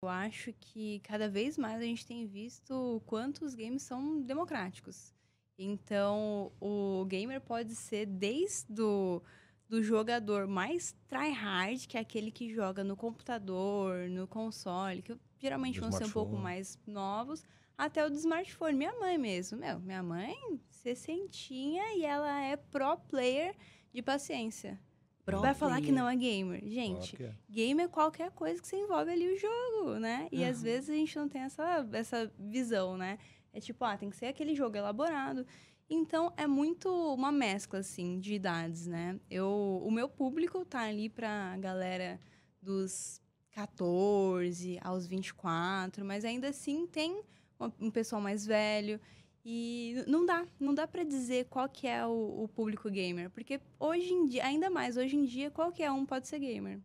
Eu acho que cada vez mais a gente tem visto quantos games são democráticos. Então, o gamer pode ser desde o do jogador mais tryhard, que é aquele que joga no computador, no console, que geralmente do vão smartphone. ser um pouco mais novos, até o do smartphone. Minha mãe mesmo, meu, minha mãe, sessentinha, e ela é pro player de paciência. Vai falar que não é gamer. Gente, é. gamer é qualquer coisa que você envolve ali o jogo, né? E às vezes a gente não tem essa, essa visão, né? É tipo, ah, tem que ser aquele jogo elaborado. Então é muito uma mescla, assim, de idades, né? Eu, o meu público tá ali pra galera dos 14 aos 24, mas ainda assim tem um pessoal mais velho. E não dá, não dá para dizer qual que é o, o, público gamer, porque hoje em dia, ainda mais hoje em dia, qualquer é um pode ser gamer.